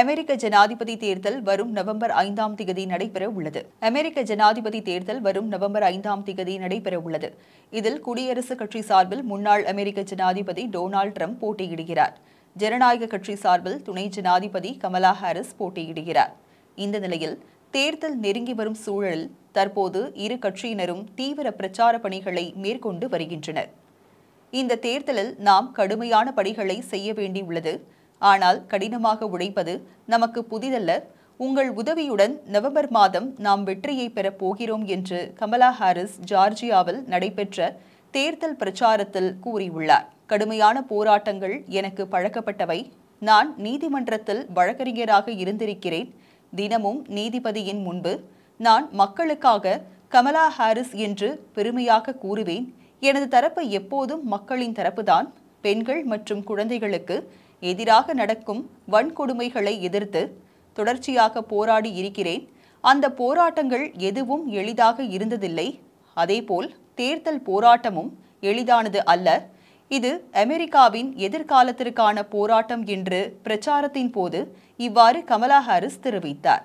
அமெரிக்க ஜனாதிபதி தேர்தல் வரும் நவம்பர் ஐந்தாம் தேதி நடைபெற உள்ளது அமெரிக்க ஜனாதிபதி தேர்தல் வரும் நவம்பர் ஐந்தாம் தேதி நடைபெற உள்ளது இதில் குடியரசுக் கட்சி சார்பில் முன்னாள் அமெரிக்க ஜனாதிபதி டொனால்டு ட்ரம்ப் போட்டியிடுகிறார் ஜனநாயக கட்சி சார்பில் துணை ஜனாதிபதி கமலா ஹாரிஸ் போட்டியிடுகிறார் இந்த நிலையில் தேர்தல் நெருங்கி வரும் சூழலில் தற்போது இரு கட்சியினரும் தீவிர பிரச்சார பணிகளை மேற்கொண்டு வருகின்றனர் இந்த தேர்தலில் நாம் கடுமையான பணிகளை செய்ய வேண்டியுள்ளது ஆனால் கடினமாக உழைப்பது நமக்கு புதிதல்ல உங்கள் உதவியுடன் நவம்பர் மாதம் நாம் வெற்றியை பெறப் போகிறோம் என்று கமலா ஹாரிஸ் ஜார்ஜியாவில் நடைபெற்ற தேர்தல் பிரச்சாரத்தில் கூறியுள்ளார் கடுமையான போராட்டங்கள் எனக்கு பழக்கப்பட்டவை நான் நீதிமன்றத்தில் வழக்கறிஞராக இருந்திருக்கிறேன் தினமும் நீதிபதியின் முன்பு நான் மக்களுக்காக கமலா ஹாரிஸ் என்று பெருமையாக கூறுவேன் எனது தரப்பு எப்போதும் மக்களின் தரப்புதான் பெண்கள் மற்றும் குழந்தைகளுக்கு எதிராக நடக்கும் வன்கொடுமைகளை எதிர்த்து தொடர்ச்சியாக போராடி இருக்கிறேன் அந்த போராட்டங்கள் எதுவும் எளிதாக இருந்ததில்லை அதேபோல் தேர்தல் போராட்டமும் எளிதானது அல்ல இது அமெரிக்காவின் எதிர்காலத்திற்கான போராட்டம் என்று பிரச்சாரத்தின் போது இவ்வாறு கமலா ஹாரிஸ் தெரிவித்தார்